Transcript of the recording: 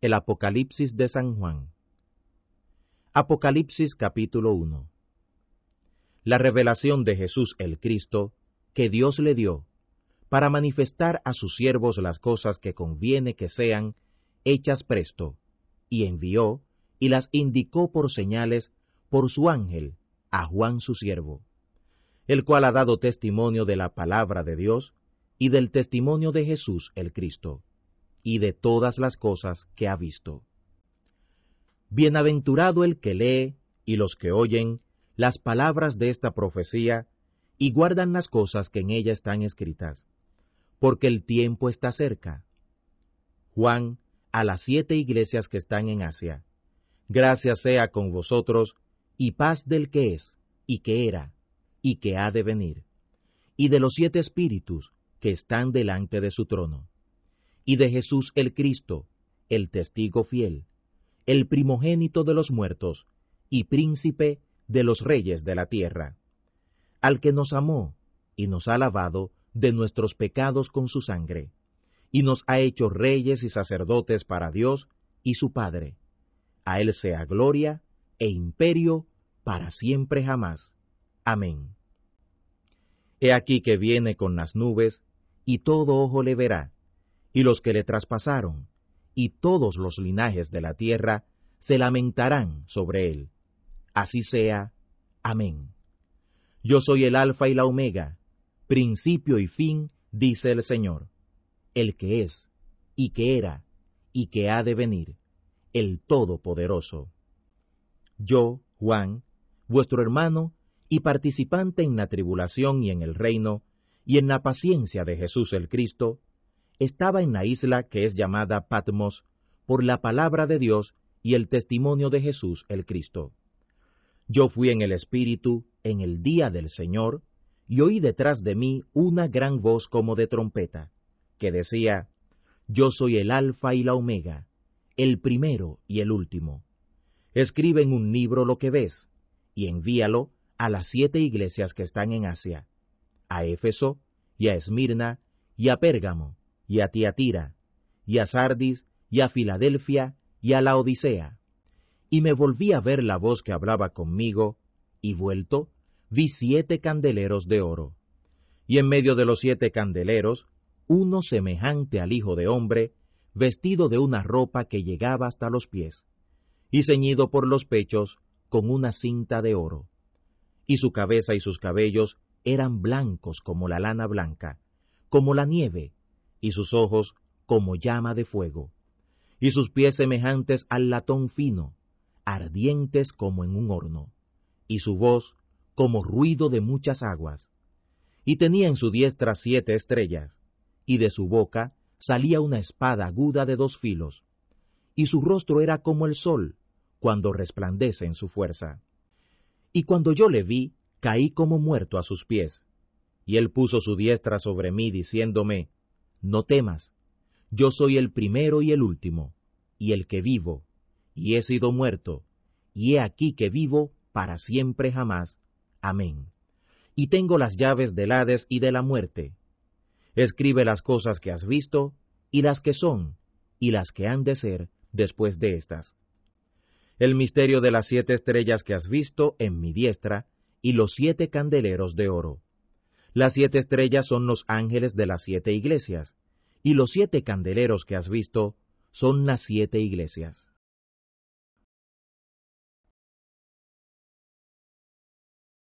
El Apocalipsis de San Juan. Apocalipsis capítulo 1. La revelación de Jesús el Cristo que Dios le dio para manifestar a sus siervos las cosas que conviene que sean hechas presto, y envió y las indicó por señales por su ángel a Juan su siervo, el cual ha dado testimonio de la palabra de Dios y del testimonio de Jesús el Cristo y de todas las cosas que ha visto. Bienaventurado el que lee y los que oyen las palabras de esta profecía y guardan las cosas que en ella están escritas, porque el tiempo está cerca. Juan, a las siete iglesias que están en Asia, gracia sea con vosotros y paz del que es, y que era, y que ha de venir, y de los siete espíritus que están delante de su trono y de Jesús el Cristo, el testigo fiel, el primogénito de los muertos, y príncipe de los reyes de la tierra, al que nos amó y nos ha lavado de nuestros pecados con su sangre, y nos ha hecho reyes y sacerdotes para Dios y su Padre. A Él sea gloria e imperio para siempre jamás. Amén. He aquí que viene con las nubes, y todo ojo le verá y los que le traspasaron, y todos los linajes de la tierra se lamentarán sobre él. Así sea. Amén. Yo soy el Alfa y la Omega, principio y fin, dice el Señor, el que es, y que era, y que ha de venir, el Todopoderoso. Yo, Juan, vuestro hermano, y participante en la tribulación y en el reino, y en la paciencia de Jesús el Cristo, estaba en la isla que es llamada Patmos por la palabra de Dios y el testimonio de Jesús el Cristo. Yo fui en el Espíritu en el día del Señor, y oí detrás de mí una gran voz como de trompeta, que decía, Yo soy el Alfa y la Omega, el primero y el último. Escribe en un libro lo que ves, y envíalo a las siete iglesias que están en Asia, a Éfeso, y a Esmirna, y a Pérgamo, y a Tiatira, y a Sardis, y a Filadelfia, y a Laodicea, Y me volví a ver la voz que hablaba conmigo, y vuelto, vi siete candeleros de oro. Y en medio de los siete candeleros, uno semejante al Hijo de Hombre, vestido de una ropa que llegaba hasta los pies, y ceñido por los pechos con una cinta de oro. Y su cabeza y sus cabellos eran blancos como la lana blanca, como la nieve, y sus ojos como llama de fuego, y sus pies semejantes al latón fino, ardientes como en un horno, y su voz como ruido de muchas aguas. Y tenía en su diestra siete estrellas, y de su boca salía una espada aguda de dos filos, y su rostro era como el sol, cuando resplandece en su fuerza. Y cuando yo le vi, caí como muerto a sus pies. Y él puso su diestra sobre mí, diciéndome, no temas, yo soy el primero y el último, y el que vivo, y he sido muerto, y he aquí que vivo para siempre jamás. Amén. Y tengo las llaves del Hades y de la muerte. Escribe las cosas que has visto, y las que son, y las que han de ser después de estas. El misterio de las siete estrellas que has visto en mi diestra, y los siete candeleros de oro. Las siete estrellas son los ángeles de las siete iglesias, y los siete candeleros que has visto son las siete iglesias.